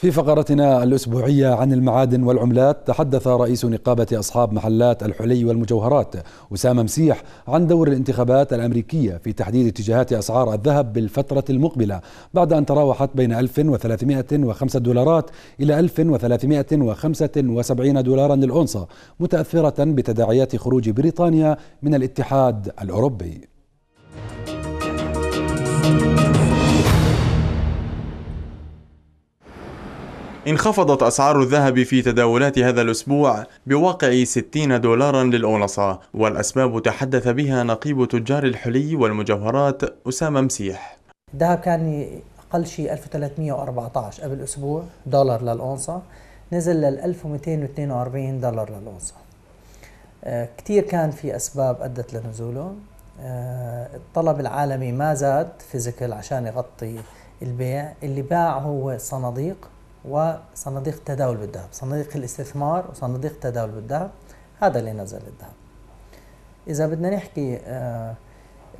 في فقرتنا الأسبوعية عن المعادن والعملات تحدث رئيس نقابة أصحاب محلات الحلي والمجوهرات أسامة مسيح عن دور الانتخابات الأمريكية في تحديد اتجاهات أسعار الذهب بالفترة المقبلة بعد أن تراوحت بين 1305 دولارات إلى 1375 دولارا للأونصة متأثرة بتداعيات خروج بريطانيا من الاتحاد الأوروبي انخفضت أسعار الذهب في تداولات هذا الأسبوع بواقع 60 دولارا للأونصة والأسباب تحدث بها نقيب تجار الحلي والمجوهرات أسامة مسيح الذهب كان أقل شيء 1314 قبل أسبوع دولار للأونصة نزل لل 1242 دولار للأونصة آه، كثير كان في أسباب أدت لنزوله آه، الطلب العالمي ما زاد فيزيكال عشان يغطي البيع اللي باع هو صناديق وصناديق التداول بالذهب صناديق الاستثمار وصناديق التداول بالذهب هذا اللي نزل الذهب إذا بدنا نحكي آه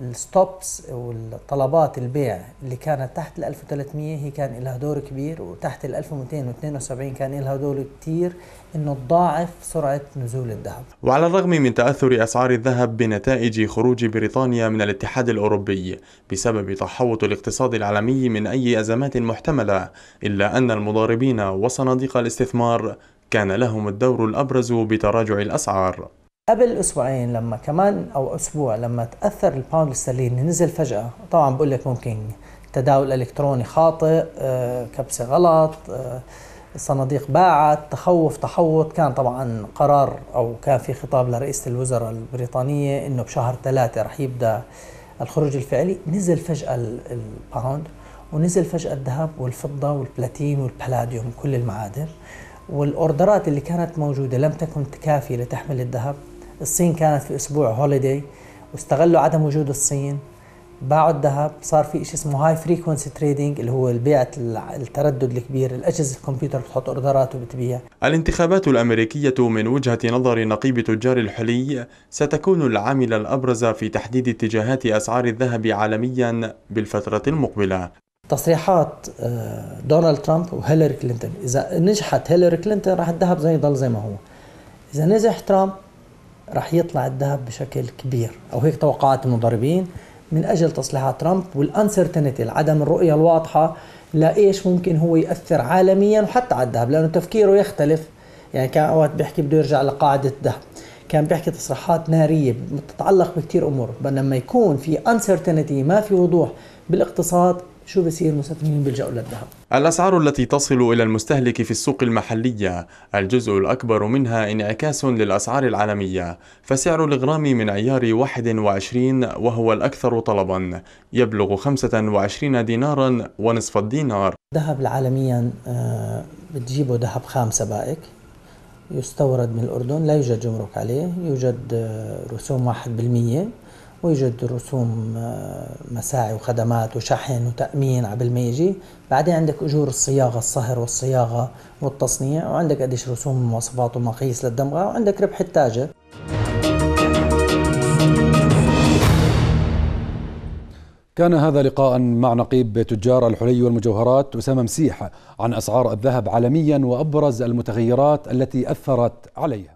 الستوبس والطلبات البيع اللي كانت تحت ال 1300 هي كان لها دور كبير وتحت ال 1272 كان لها دور كثير انه تضاعف سرعه نزول الذهب. وعلى الرغم من تاثر اسعار الذهب بنتائج خروج بريطانيا من الاتحاد الاوروبي بسبب تحوط الاقتصاد العالمي من اي ازمات محتمله، الا ان المضاربين وصناديق الاستثمار كان لهم الدور الابرز بتراجع الاسعار. قبل اسبوعين لما كمان او اسبوع لما تاثر الباوند الاسترليني نزل فجاه طبعا بقول لك ممكن تداول الكتروني خاطئ آه، كبسه غلط آه، صناديق الصناديق باعت تخوف تحوط كان طبعا قرار او كان في خطاب لرئيسه الوزراء البريطانيه انه بشهر ثلاثه رح يبدا الخروج الفعلي نزل فجاه الباوند ونزل فجاه الذهب والفضه والبلاتين والبلاديوم كل المعادن والاوردرات اللي كانت موجوده لم تكن كافيه لتحمل الذهب الصين كانت في اسبوع هوليداي واستغلوا عدم وجود الصين باعوا الذهب صار في شيء اسمه هاي فريكونسي تريدينج اللي هو البيع التردد الكبير الاجهزه الكمبيوتر بتحط اوردرات وبتبيع الانتخابات الامريكيه من وجهه نظر نقيب تجار الحلي ستكون العامل الابرز في تحديد اتجاهات اسعار الذهب عالميا بالفتره المقبله تصريحات آه، دونالد ترامب وهيلاري كلينتون اذا نجحت هيلاري كلينتون راح الذهب زي يضل زي ما هو اذا نجح ترامب رح يطلع الذهب بشكل كبير او هيك توقعات المضاربين من اجل تصليحات ترامب والانسرتينتي عدم الرؤيه الواضحه لايش ممكن هو ياثر عالميا وحتى على الذهب لانه تفكيره يختلف يعني كان اوقات بيحكي بده يرجع لقاعده الذهب كان بيحكي تصريحات ناريه بتتعلق بكثير امور لما يكون في انسرتينتي ما في وضوح بالاقتصاد شو بصير مستثمرين بيلجأوا للذهب الأسعار التي تصل إلى المستهلك في السوق المحلية الجزء الأكبر منها انعكاس للأسعار العالمية فسعر الغرام من عيار 21 وهو الأكثر طلبا يبلغ 25 دينارا ونصف الدينار الذهب عالميا آه، بتجيبه ذهب خام سبائك يستورد من الأردن لا يوجد جمرك عليه يوجد آه، رسوم 1% ويوجد رسوم آه، مساعي وخدمات وشحن وتأمين قبل ما يجي بعدين عندك أجور الصياغة الصهر والصياغة والتصنيع وعندك قديش رسوم مواصفات ومقاييس للدمغة وعندك ربح التاجر كان هذا لقاء مع نقيب تجار الحلي والمجوهرات أسامة مسيح عن أسعار الذهب عالميا وأبرز المتغيرات التي أثرت عليها